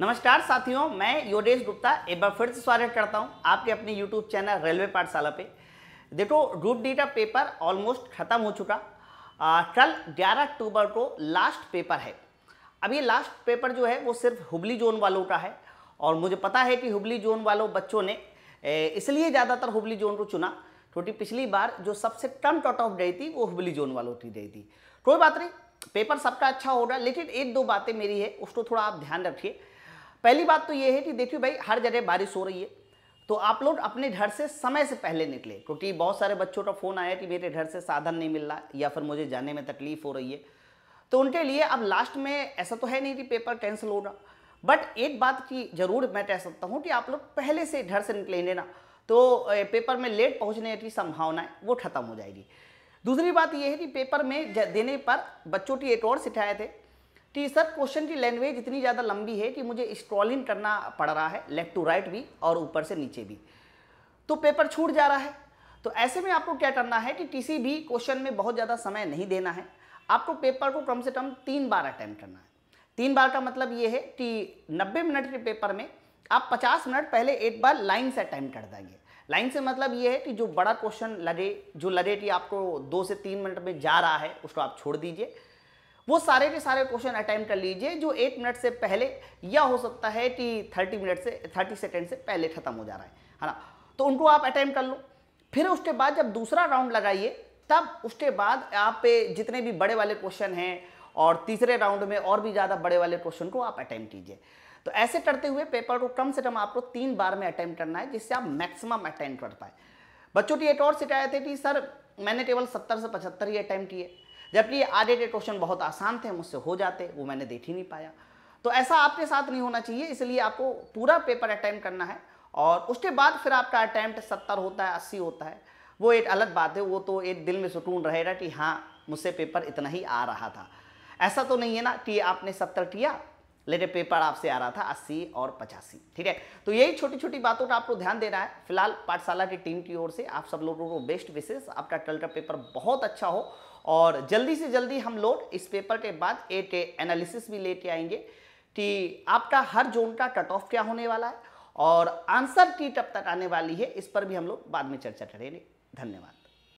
नमस्कार साथियों मैं योगेश गुप्ता एक बार फिर से स्वागत करता हूं आपके अपने यूट्यूब चैनल रेलवे पाठशाला पे देखो रूट डी का पेपर ऑलमोस्ट ख़त्म हो चुका कल 11 अक्टूबर को लास्ट पेपर है अब ये लास्ट पेपर जो है वो सिर्फ हुबली जोन वालों का है और मुझे पता है कि हुबली जोन वालों बच्चों ने इसलिए ज़्यादातर हुबली जोन को चुना क्योंकि पिछली बार जो सबसे कम कट ऑफ गई थी वो हुबली जोन वालों की गई थी कोई बात नहीं पेपर सबका अच्छा होगा लेकिन एक दो बातें मेरी है उसको थोड़ा आप ध्यान रखिए पहली बात तो ये है कि देखिए भाई हर जगह बारिश हो रही है तो आप लोग अपने घर से समय से पहले निकले क्योंकि बहुत सारे बच्चों का फ़ोन आया कि मेरे घर से साधन नहीं मिल रहा या फिर मुझे जाने में तकलीफ हो रही है तो उनके लिए अब लास्ट में ऐसा तो है नहीं कि पेपर कैंसिल रहा बट एक बात की ज़रूर मैं कह सकता हूँ कि आप लोग पहले से घर से निकलेंगे ना तो पेपर में लेट पहुँचने की संभावनाएँ वो ख़त्म हो जाएगी दूसरी बात यह है कि पेपर में देने पर बच्चों की एक और शिकायत थे कि सर क्वेश्चन की लैंग्वेज इतनी ज़्यादा लंबी है कि मुझे स्क्रॉलिंग करना पड़ रहा है लेफ्ट टू राइट भी और ऊपर से नीचे भी तो पेपर छूट जा रहा है तो ऐसे में आपको क्या करना है कि किसी भी क्वेश्चन में बहुत ज़्यादा समय नहीं देना है आपको पेपर को कम से कम तीन बार अटैम्प्ट करना है तीन बार का मतलब ये है कि नब्बे मिनट के पेपर में आप पचास मिनट पहले एक बार लाइन से अटैम्प्ट कर देंगे लाइन से मतलब ये है कि जो बड़ा क्वेश्चन लगे जो लगे कि आपको दो से तीन मिनट में जा रहा है उसको आप छोड़ दीजिए वो सारे के सारे क्वेश्चन अटैम्प कर लीजिए जो एक मिनट से पहले या हो सकता है कि थर्टी मिनट से थर्टी सेकेंड से पहले खत्म हो जा रहा है है ना तो उनको आप अटैम्प्ट कर लो फिर उसके बाद जब दूसरा राउंड लगाइए तब उसके बाद आप जितने भी बड़े वाले क्वेश्चन हैं और तीसरे राउंड में और भी ज़्यादा बड़े वाले क्वेश्चन को आप अटैम्प्ट कीजिए तो ऐसे करते हुए पेपर को कम से कम आपको तीन बार में अटैम्प्ट करना है जिससे आप मैक्सिमम अटैम्प्ट कर पाए बच्चों की एक और शिकायत है कि सर मैंने केवल सत्तर से पचहत्तर ही अटैम्प्ट किए जबकि आधे के क्वेश्चन बहुत आसान थे मुझसे हो जाते वो मैंने देख ही नहीं पाया तो ऐसा आपके साथ नहीं होना चाहिए इसलिए आपको पूरा पेपर अटैम्प्ट करना है और उसके बाद फिर आपका अटैम्प्ट सत्तर होता है अस्सी होता है वो एक अलग बात है वो तो एक दिल में सुकून रहेगा कि हाँ मुझसे पेपर इतना ही आ रहा था ऐसा तो नहीं है ना कि आपने सत्तर किया लेटर पेपर आपसे आ रहा था अस्सी और पचासी ठीक है तो यही छोटी छोटी बातों का आपको ध्यान देना है फिलहाल पाठशाला की टीम की ओर से आप सब लोगों को बेस्ट विशेष आपका ट्वेल्थ का पेपर बहुत अच्छा हो और जल्दी से जल्दी हम लोग इस पेपर के बाद एक एनालिसिस भी लेके आएंगे कि आपका हर जोन का कट ऑफ क्या होने वाला है और आंसर की कब तक आने वाली है इस पर भी हम लोग बाद में चर्चा करेंगे धन्यवाद